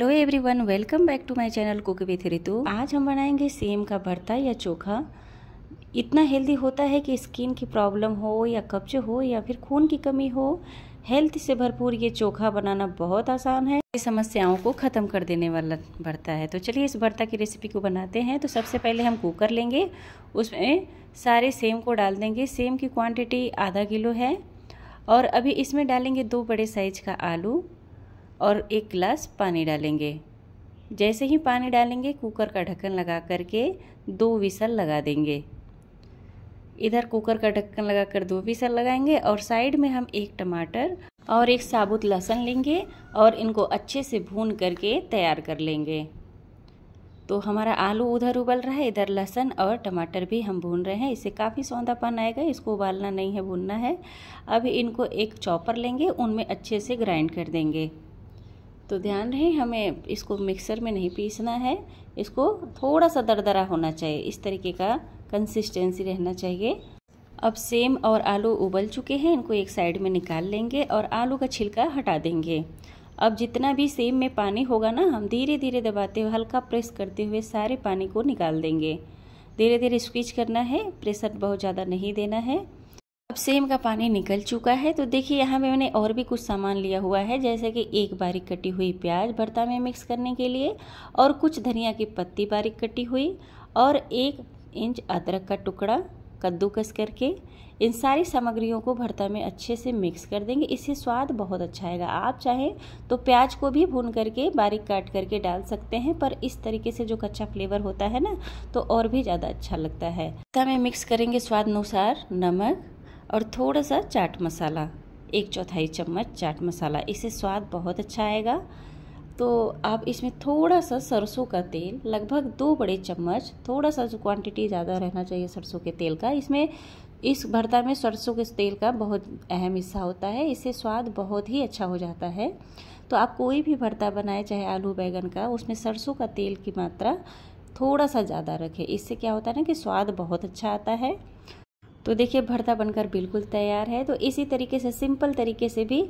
hello everyone welcome back to my channel cook with Ritu आज हम बनाएंगे सेम का भरता या चोखा इतना हेल्दी होता है कि स्किन की प्रॉब्लम हो या कब्ज हो या फिर खून की कमी हो हेल्थ से भरपूर ये चोखा बनाना बहुत आसान है ये समस्याओं को ख़त्म कर देने वाला भरता है तो चलिए इस भरता की रेसिपी को बनाते हैं तो सबसे पहले हम कुकर लेंगे उसमें सारे सेम को डाल देंगे सेम की क्वान्टिटी आधा किलो है और अभी इसमें डालेंगे दो बड़े साइज का आलू और एक गिलास पानी डालेंगे जैसे ही पानी डालेंगे कुकर का ढक्कन लगा करके दो विसल लगा देंगे इधर कुकर का ढक्कन लगा कर दो विसल लगाएंगे और साइड में हम एक टमाटर और एक साबुत लहसुन लेंगे और इनको अच्छे से भून करके तैयार कर लेंगे तो हमारा आलू उधर उबल रहा है इधर लहसुन और टमाटर भी हम भून रहे हैं इससे काफ़ी सौंदापन आएगा इसको उबालना नहीं है भूनना है अब इनको एक चॉपर लेंगे उनमें अच्छे से ग्राइंड कर देंगे तो ध्यान रहे हमें इसको मिक्सर में नहीं पीसना है इसको थोड़ा सा दरदरा होना चाहिए इस तरीके का कंसिस्टेंसी रहना चाहिए अब सेम और आलू उबल चुके हैं इनको एक साइड में निकाल लेंगे और आलू का छिलका हटा देंगे अब जितना भी सेम में पानी होगा ना हम धीरे धीरे दबाते हुए हल्का प्रेस करते हुए सारे पानी को निकाल देंगे धीरे धीरे स्क्विच करना है प्रेशर बहुत ज़्यादा नहीं देना है अब सेम का पानी निकल चुका है तो देखिए यहाँ पे मैंने और भी कुछ सामान लिया हुआ है जैसे कि एक बारीक कटी हुई प्याज भरता में मिक्स करने के लिए और कुछ धनिया की पत्ती बारीक कटी हुई और एक इंच अदरक का टुकड़ा कद्दूकस करके इन सारी सामग्रियों को भरता में अच्छे से मिक्स कर देंगे इससे स्वाद बहुत अच्छा आएगा आप चाहें तो प्याज को भी भून करके बारीक काट करके डाल सकते हैं पर इस तरीके से जो कच्चा फ्लेवर होता है ना तो और भी ज़्यादा अच्छा लगता है भरता में मिक्स करेंगे स्वाद अनुसार नमक और थोड़ा सा चाट मसाला एक चौथाई चम्मच चाट मसाला इससे स्वाद बहुत अच्छा आएगा तो आप इसमें थोड़ा सा सरसों का तेल लगभग दो बड़े चम्मच थोड़ा सा जो क्वांटिटी ज़्यादा रहना चाहिए सरसों के तेल का इसमें इस भरता में सरसों के तेल का बहुत अहम हिस्सा होता है इससे स्वाद बहुत ही अच्छा हो जाता है तो आप कोई भी भरता बनाए चाहे आलू बैगन का उसमें सरसों का तेल की मात्रा थोड़ा सा ज़्यादा रखें इससे क्या होता है ना कि स्वाद बहुत अच्छा आता है तो देखिए भरता बनकर बिल्कुल तैयार है तो इसी तरीके से सिंपल तरीके से भी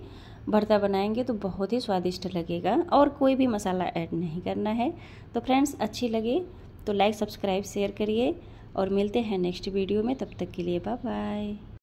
भरता बनाएंगे तो बहुत ही स्वादिष्ट लगेगा और कोई भी मसाला ऐड नहीं करना है तो फ्रेंड्स अच्छी लगे तो लाइक सब्सक्राइब शेयर करिए और मिलते हैं नेक्स्ट वीडियो में तब तक के लिए बाय बाय